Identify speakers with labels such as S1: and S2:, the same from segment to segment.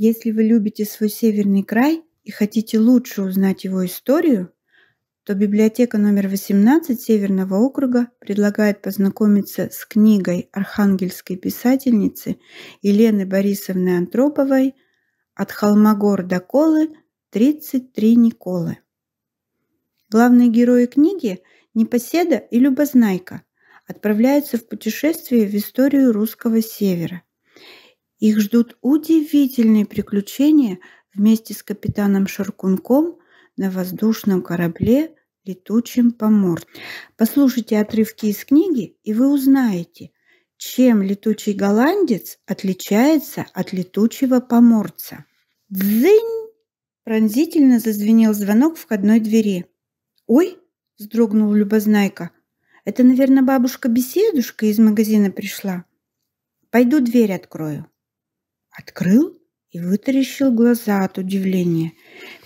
S1: Если вы любите свой северный край и хотите лучше узнать его историю, то библиотека номер 18 Северного округа предлагает познакомиться с книгой архангельской писательницы Елены Борисовны Антроповой «От холма гор до Колы 33 Николы». Главные герои книги – Непоседа и Любознайка – отправляются в путешествие в историю русского севера, их ждут удивительные приключения вместе с капитаном Шаркунком на воздушном корабле «Летучим помор». Послушайте отрывки из книги, и вы узнаете, чем летучий голландец отличается от летучего поморца. «Дзынь!» – пронзительно зазвенел звонок входной двери. «Ой!» – вздрогнул Любознайка. «Это, наверное, бабушка-беседушка из магазина пришла. Пойду дверь открою». Открыл и вытаращил глаза от удивления.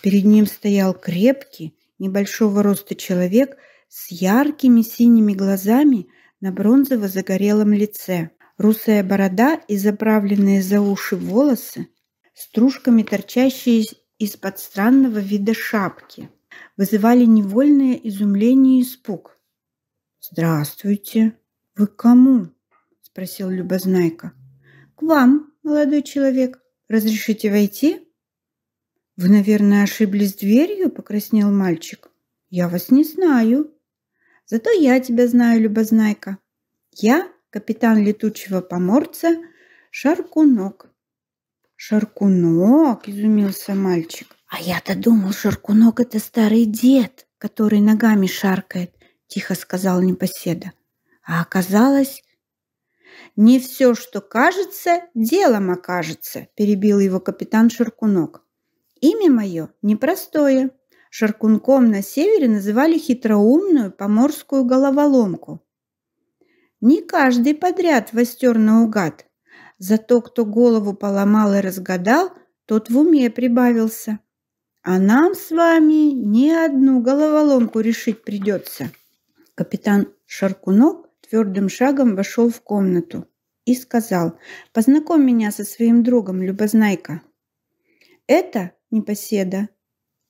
S1: Перед ним стоял крепкий, небольшого роста человек с яркими синими глазами на бронзово-загорелом лице. Русая борода и заправленные за уши волосы, стружками торчащие из-под странного вида шапки, вызывали невольное изумление и испуг. «Здравствуйте! Вы кому?» – спросил Любознайка. «К вам!» молодой человек. Разрешите войти?» «Вы, наверное, ошиблись дверью?» – покраснел мальчик. «Я вас не знаю». «Зато я тебя знаю, Любознайка. Я капитан летучего поморца Шаркунок». «Шаркунок!» – изумился мальчик. «А я-то думал, Шаркунок – это старый дед, который ногами шаркает», – тихо сказал непоседа. А оказалось, «Не все, что кажется, делом окажется», – перебил его капитан Ширкунок. «Имя мое непростое. Шаркунком на севере называли хитроумную поморскую головоломку. Не каждый подряд востер наугад. Зато кто голову поломал и разгадал, тот в уме прибавился. А нам с вами не одну головоломку решить придется». Капитан Шаркунок твердым шагом вошел в комнату и сказал «Познакомь меня со своим другом, Любознайка». «Это непоседа,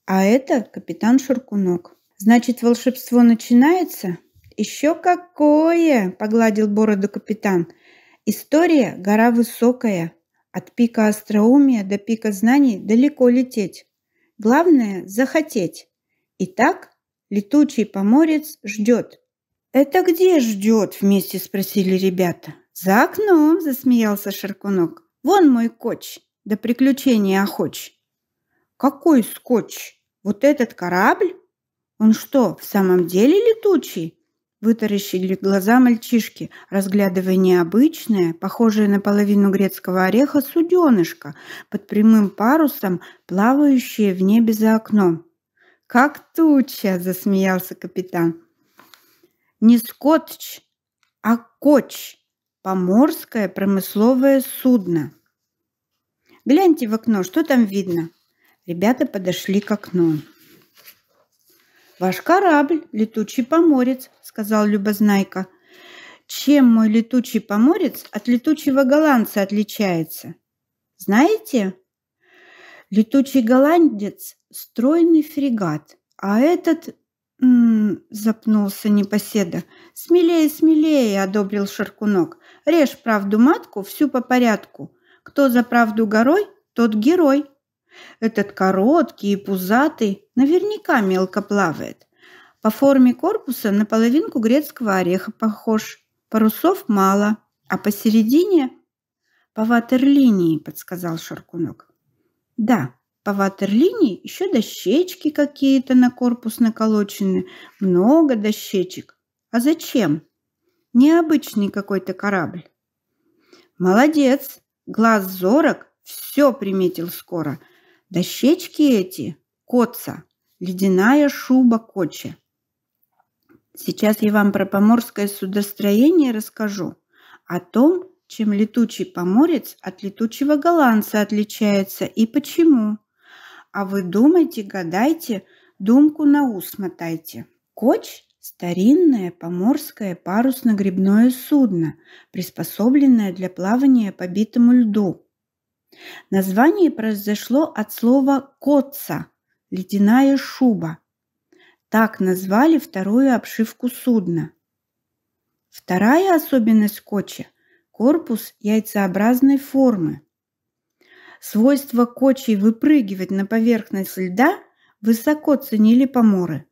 S1: а это капитан Шуркунок». «Значит, волшебство начинается?» «Еще какое!» – погладил бороду капитан. «История – гора высокая. От пика остроумия до пика знаний далеко лететь. Главное – захотеть. Итак, летучий поморец ждет, «Это где ждет?» – вместе спросили ребята. «За окном!» – засмеялся Шаркунок. «Вон мой коч! Да приключения охоч!» «Какой скотч? Вот этот корабль? Он что, в самом деле летучий?» Вытаращили глаза мальчишки, разглядывая необычное, похожее на половину грецкого ореха, суденышко под прямым парусом, плавающее в небе за окном. «Как туча!» – засмеялся капитан не скотч, а коч – поморское промысловое судно. Гляньте в окно, что там видно? Ребята подошли к окну. «Ваш корабль – летучий поморец», – сказал Любознайка. «Чем мой летучий поморец от летучего голландца отличается? Знаете?» Летучий голландец – стройный фрегат, а этот «М-м-м», запнулся непоседа. «Смелее, смелее!» – одобрил Шаркунок. «Режь правду матку, всю по порядку. Кто за правду горой, тот герой». Этот короткий и пузатый наверняка мелко плавает. По форме корпуса наполовинку грецкого ореха похож. Парусов мало, а посередине – по ватерлинии, подсказал Шаркунок. Да, по ватерлинии еще дощечки какие-то на корпус наколочены. Много дощечек. А зачем? Необычный какой-то корабль. Молодец. Глаз зорок. Все приметил скоро. Дощечки эти. Коца. Ледяная шуба коча. Сейчас я вам про поморское судостроение расскажу. О том, чем летучий поморец от летучего голландца отличается и почему – а вы думайте, гадайте, думку на ус мотайте. Коч – старинное поморское парусно-гребное судно, приспособленное для плавания по битому льду. Название произошло от слова «коца» – ледяная шуба. Так назвали вторую обшивку судна. Вторая особенность коча – корпус яйцеобразной формы. Свойство кочей выпрыгивать на поверхность льда высоко ценили поморы.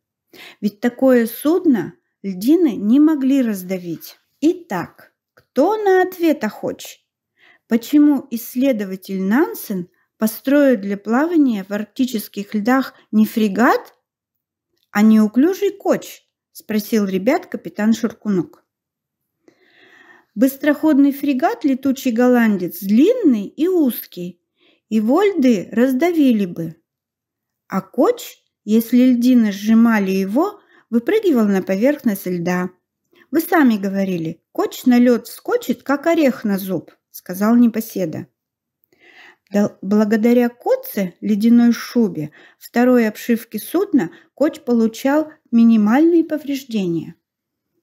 S1: Ведь такое судно льдины не могли раздавить. Итак, кто на ответ охоч? Почему исследователь Нансен построил для плавания в арктических льдах не фрегат, а неуклюжий коч? спросил ребят капитан Шуркунок. Быстроходный фрегат «Летучий голландец» длинный и узкий, и вольды раздавили бы. А коч, если льдины сжимали его, выпрыгивал на поверхность льда. «Вы сами говорили, коч на лед скочит, как орех на зуб», — сказал непоседа. Благодаря коце, ледяной шубе, второй обшивке судна, коч получал минимальные повреждения.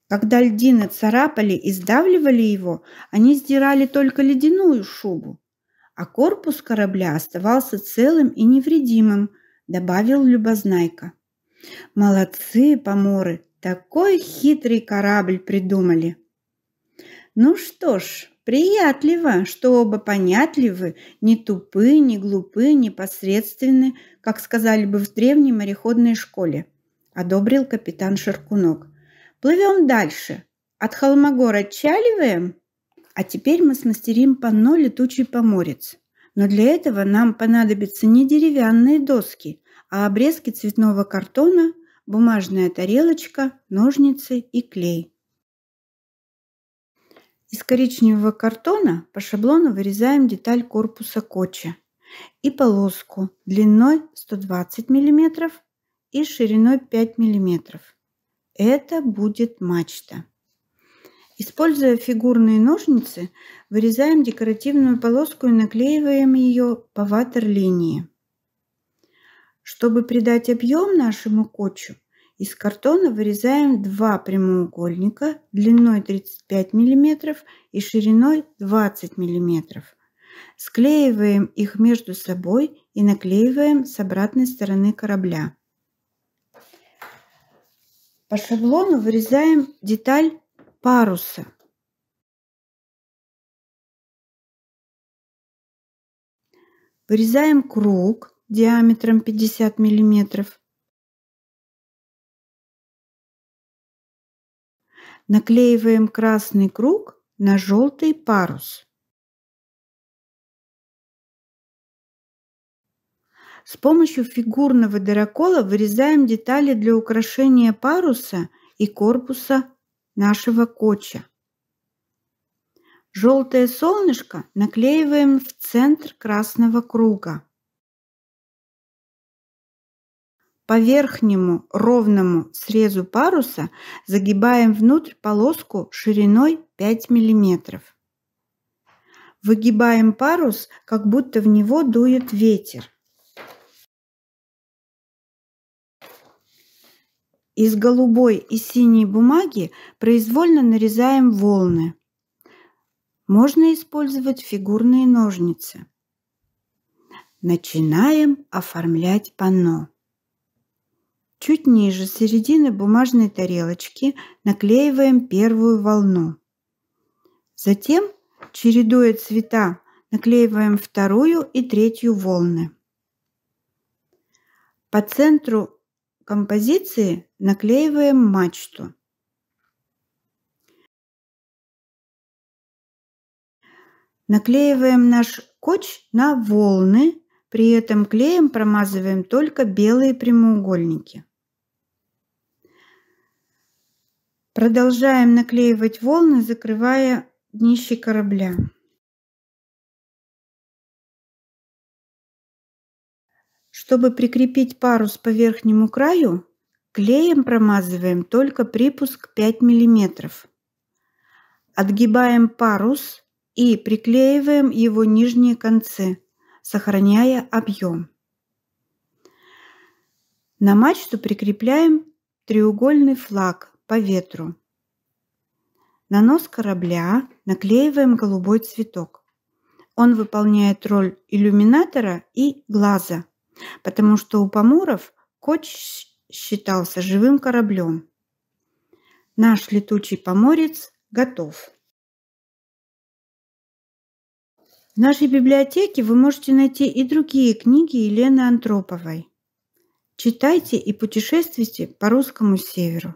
S1: Когда льдины царапали и сдавливали его, они сдирали только ледяную шубу а корпус корабля оставался целым и невредимым, добавил Любознайка. Молодцы, поморы, такой хитрый корабль придумали. Ну что ж, приятливо, что оба понятливы, не тупы, не глупы, не как сказали бы в древней мореходной школе, одобрил капитан Ширкунок. Плывем дальше. От Холмогора отчаливаем? А теперь мы смастерим панно «Летучий поморец». Но для этого нам понадобятся не деревянные доски, а обрезки цветного картона, бумажная тарелочка, ножницы и клей. Из коричневого картона по шаблону вырезаем деталь корпуса коча и полоску длиной 120 мм и шириной 5 мм. Это будет мачта. Используя фигурные ножницы, вырезаем декоративную полоску и наклеиваем ее по ватерлинии. Чтобы придать объем нашему кочу, из картона вырезаем два прямоугольника длиной 35 мм и шириной 20 мм. Склеиваем их между собой и наклеиваем с обратной стороны корабля. По шаблону вырезаем деталь паруса. Вырезаем круг диаметром 50 мм. Наклеиваем красный круг на желтый парус. С помощью фигурного дырокола вырезаем детали для украшения паруса и корпуса нашего коча. Желтое солнышко наклеиваем в центр красного круга. По верхнему ровному срезу паруса загибаем внутрь полоску шириной 5 мм. Выгибаем парус, как будто в него дует ветер. Из голубой и синей бумаги произвольно нарезаем волны. Можно использовать фигурные ножницы. Начинаем оформлять панно. Чуть ниже середины бумажной тарелочки наклеиваем первую волну. Затем, чередуя цвета, наклеиваем вторую и третью волны. По центру композиции Наклеиваем мачту. Наклеиваем наш скотч на волны, при этом клеем промазываем только белые прямоугольники. Продолжаем наклеивать волны, закрывая днище корабля. Чтобы прикрепить парус по верхнему краю, Клеем промазываем только припуск 5 мм. Отгибаем парус и приклеиваем его нижние концы, сохраняя объем. На мачту прикрепляем треугольный флаг по ветру. На нос корабля наклеиваем голубой цветок. Он выполняет роль иллюминатора и глаза, потому что у поморов коч считался живым кораблем. Наш летучий поморец готов. В нашей библиотеке вы можете найти и другие книги Елены Антроповой. Читайте и путешествуйте по русскому северу.